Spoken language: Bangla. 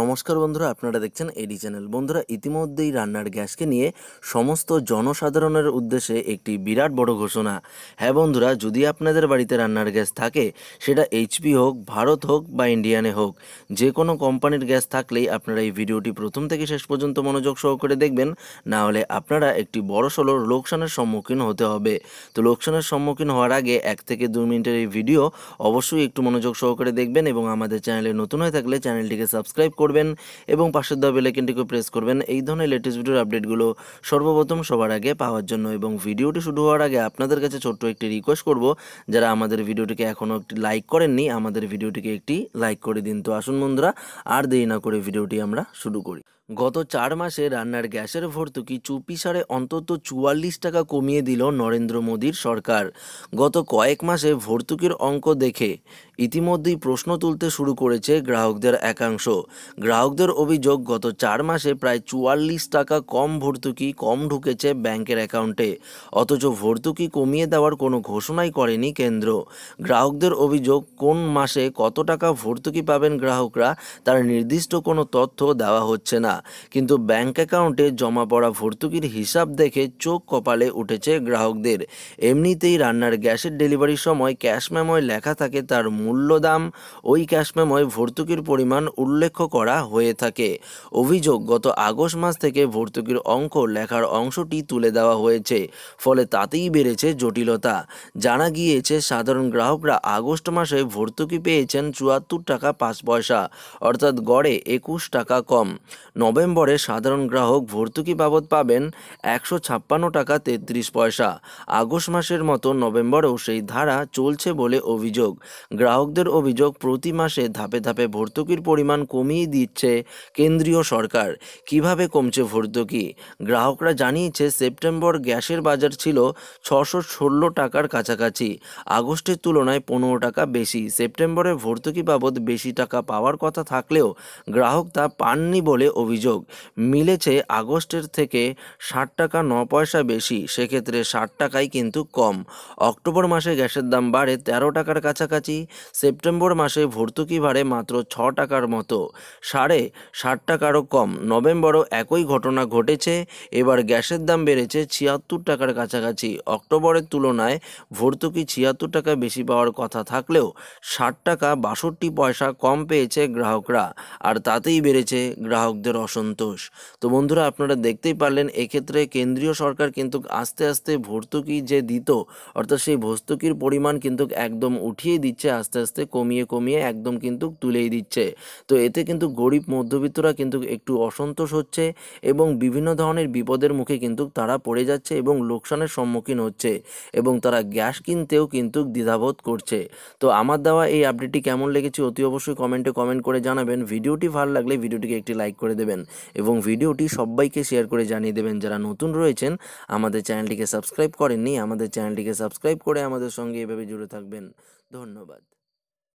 নমস্কার বন্ধুরা আপনারা দেখছেন এডি চ্যানেল বন্ধুরা ইতিমধ্যেই রান্নার গ্যাসকে নিয়ে সমস্ত জনসাধারণের উদ্দেশ্যে একটি বিরাট বড় ঘোষণা হ্যাঁ বন্ধুরা যদি আপনাদের বাড়িতে রান্নার গ্যাস থাকে সেটা এইচপি হোক ভারত হোক বা ইন্ডিয়ানে হোক যে কোনো কোম্পানির গ্যাস থাকলেই আপনারা এই ভিডিওটি প্রথম থেকে শেষ পর্যন্ত মনোযোগ সহকারে দেখবেন না হলে আপনারা একটি বড় সলোর লোকসানের সম্মুখীন হতে হবে তো লোকসানের সম্মুখীন হওয়ার আগে এক থেকে দু মিনিটের এই ভিডিও অবশ্যই একটু মনোযোগ সহকারে দেখবেন এবং আমাদের চ্যানেলে নতুন হয়ে থাকলে চ্যানেলটিকে সাবস্ক্রাইব করবেন এবং পাশের দেওয়া বেলাইকেনটিকে প্রেস করবেন এই ধরনের লেটেস্ট ভিডিওর আপডেটগুলো সর্বপ্রথম সবার আগে পাওয়ার জন্য এবং ভিডিওটি শুরু হওয়ার আগে আপনাদের কাছে ছোট্ট একটি রিকোয়েস্ট করব যারা আমাদের ভিডিওটিকে এখনও একটি লাইক করেননি আমাদের ভিডিওটিকে একটি লাইক করে দিন তো আসুন বন্ধুরা আর দেরি না করে ভিডিওটি আমরা শুরু করি গত চার মাসে রান্নার গ্যাসের ভর্তুকি চুপিসারে অন্তত চুয়াল্লিশ টাকা কমিয়ে দিল নরেন্দ্র মোদীর সরকার গত কয়েক মাসে ভর্তুকির অঙ্ক দেখে ইতিমধ্যেই প্রশ্ন তুলতে শুরু করেছে গ্রাহকদের একাংশ গ্রাহকদের অভিযোগ গত চার মাসে প্রায় চুয়াল্লিশ টাকা কম ভর্তুকি কম ঢুকেছে ব্যাংকের অ্যাকাউন্টে অথচ ভর্তুকি কমিয়ে দেওয়ার কোনো ঘোষণাই করেনি কেন্দ্র গ্রাহকদের অভিযোগ কোন মাসে কত টাকা ভর্তুকি পাবেন গ্রাহকরা তার নির্দিষ্ট কোনো তথ্য দেওয়া হচ্ছে না কিন্তু ব্যাংক অ্যাকাউন্টে জমা পড়া ভর্তুকির হিসাব দেখে চোখ কপালে উঠেছে গ্রাহকদের এমনিতেই রান্নার গ্যাসের ডেলিভারির সময় ক্যাশ মেমোয় লেখা থাকে তার মূল্য দাম ওই ক্যাশ মেমোয় ভর্তুকির পরিমাণ উল্লেখ করা হয়ে থাকে অভিযোগ গত আগস্ট মাস থেকে ভর্তুকির অঙ্ক লেখার অংশটি তুলে দেওয়া হয়েছে ফলে তাতেই বেড়েছে জটিলতা জানা গিয়েছে সাধারণ গ্রাহকরা আগস্ট মাসে ভর্তুকি পেয়েছেন চুয়াত্তর টাকা পাঁচ পয়সা অর্থাৎ গড়ে একুশ টাকা কম নভেম্বরে সাধারণ গ্রাহক ভর্তুকি বাবদ পাবেন একশো ছাপ্পান্ন টাকা তেত্রিশ পয়সা আগস্ট মাসের মতো নভেম্বরেও সেই ধারা চলছে বলে অভিযোগ গ্রাহকদের অভিযোগ প্রতি মাসে ধাপে ধাপে ভর্তুকির পরিমাণ কমিয়ে দিচ্ছে কেন্দ্রীয় সরকার কিভাবে কমছে ভর্তুকি গ্রাহকরা জানিয়েছে সেপ্টেম্বর গ্যাসের বাজার ছিল ছশো ষোলো টাকার কাছাকাছি আগস্টের তুলনায় পনেরো টাকা বেশি সেপ্টেম্বরে ভর্তুকি বাবদ বেশি টাকা পাওয়ার কথা থাকলেও গ্রাহক তা পাননি বলে অভিযোগ অভিযোগ মিলেছে আগস্টের থেকে ষাট টাকা ন পয়সা বেশি সেক্ষেত্রে ষাট টাকাই কিন্তু কম অক্টোবর মাসে গ্যাসের দাম বাড়ে তেরো টাকার কাছাকাছি সেপ্টেম্বর মাসে ভর্তুকি বাড়ে মাত্র ছ টাকার মতো সাড়ে ষাট টাকারও কম নভেম্বরও একই ঘটনা ঘটেছে এবার গ্যাসের দাম বেড়েছে ছিয়াত্তর টাকার কাছাকাছি অক্টোবরের তুলনায় ভর্তুকি ছিয়াত্তর টাকা বেশি পাওয়ার কথা থাকলেও ষাট টাকা বাষট্টি পয়সা কম পেয়েছে গ্রাহকরা আর তাতেই বেড়েছে গ্রাহকদের অসন্তোষ তো বন্ধুরা আপনারা দেখতেই পারলেন এক্ষেত্রে কেন্দ্রীয় সরকার কিন্তু আস্তে আস্তে ভর্তুকি যে দিত অর্থাৎ সেই ভর্তুকির পরিমাণ কিন্তু একদম উঠিয়ে দিচ্ছে আস্তে আস্তে কমিয়ে কমিয়ে একদম কিন্তু তুলেই দিচ্ছে তো এতে কিন্তু গরিব মধ্যবিত্তরা কিন্তু একটু অসন্তোষ হচ্ছে এবং বিভিন্ন ধরনের বিপদের মুখে কিন্তু তারা পড়ে যাচ্ছে এবং লোকসানের সম্মুখীন হচ্ছে এবং তারা গ্যাস কিনতেও কিন্তু দ্বিধাবোধ করছে তো আমার দেওয়া এই আপডেটটি কেমন লেগেছে অতি অবশ্যই কমেন্টে কমেন্ট করে জানাবেন ভিডিওটি ভালো লাগলে ভিডিওটিকে একটি লাইক করে দেবেন দেবেন এবং ভিডিওটি সবাইকে শেয়ার করে জানিয়ে দেবেন যারা নতুন রয়েছেন আমাদের চ্যানেলটিকে সাবস্ক্রাইব করেননি আমাদের চ্যানেলটিকে সাবস্ক্রাইব করে আমাদের সঙ্গে এভাবে জুড়ে থাকবেন ধন্যবাদ